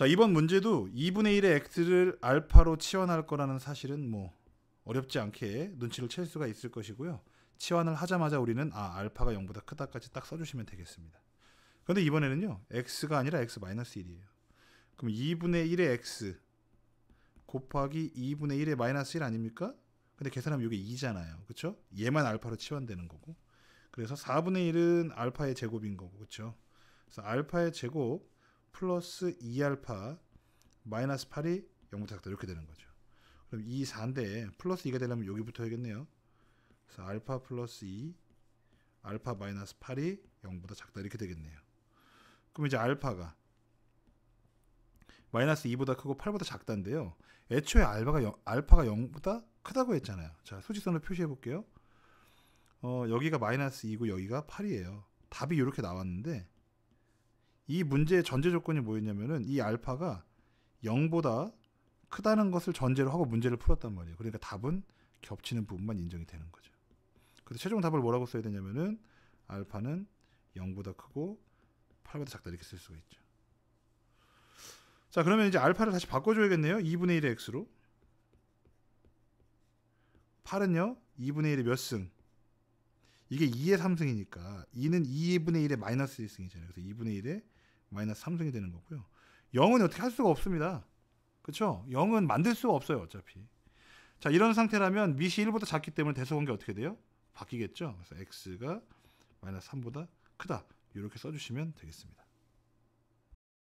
자, 이번 문제도 2분의 1의 x를 알파로 치환할 거라는 사실은 뭐 어렵지 않게 눈치를 챌 수가 있을 것이고요. 치환을 하자마자 우리는 아, 알파가 0보다 크다까지 딱 써주시면 되겠습니다. 그런데 이번에는요. x가 아니라 x-1이에요. 그럼 2분의 1의 x 곱하기 2분의 1의 마이너스 1 아닙니까? 근데 계산하면 이게 2잖아요. 그렇죠? 얘만 알파로 치환되는 거고. 그래서 4분의 1은 알파의 제곱인 거고. 그렇죠? 그래서 알파의 제곱 플러스 2알파 마이너스 8이 0부터 작다 이렇게 되는 거죠. 그럼 2, 4인데 플러스 2가 되려면 여기부터 해야겠네요. 그래서 알파 플러스 2 알파 마이너스 8이 0보다 작다 이렇게 되겠네요. 그럼 이제 알파가 마이너스 2보다 크고 8보다 작다인데요. 애초에 알파가 0, 알파가 0보다 크다고 했잖아요. 자, 수직선을 표시해 볼게요. 어, 여기가 마이너스 2고 여기가 8이에요. 답이 이렇게 나왔는데 이 문제의 전제 조건이 뭐였냐면은 이 알파가 0보다 크다는 것을 전제로 하고 문제를 풀었단 말이에요. 그러니까 답은 겹치는 부분만 인정이 되는 거죠. 그래서 최종 답을 뭐라고 써야 되냐면은 알파는 0보다 크고 8보다 작다 이렇게 쓸 수가 있죠. 자, 그러면 이제 알파를 다시 바꿔줘야겠네요. 2분의 1의 x로. 8은요, 2분의 1의 몇 승? 이게 2의 3승이니까 2는 2분의 1의 마이너스 1승이잖아요. 그래서 2분의 1의 마이너스 3승이 되는 거고요. 0은 어떻게 할 수가 없습니다. 그렇죠? 0은 만들 수가 없어요. 어차피. 자 이런 상태라면 미시 1보다 작기 때문에 대소관계 어떻게 돼요? 바뀌겠죠? 그래서 x가 마이너스 3보다 크다. 이렇게 써주시면 되겠습니다.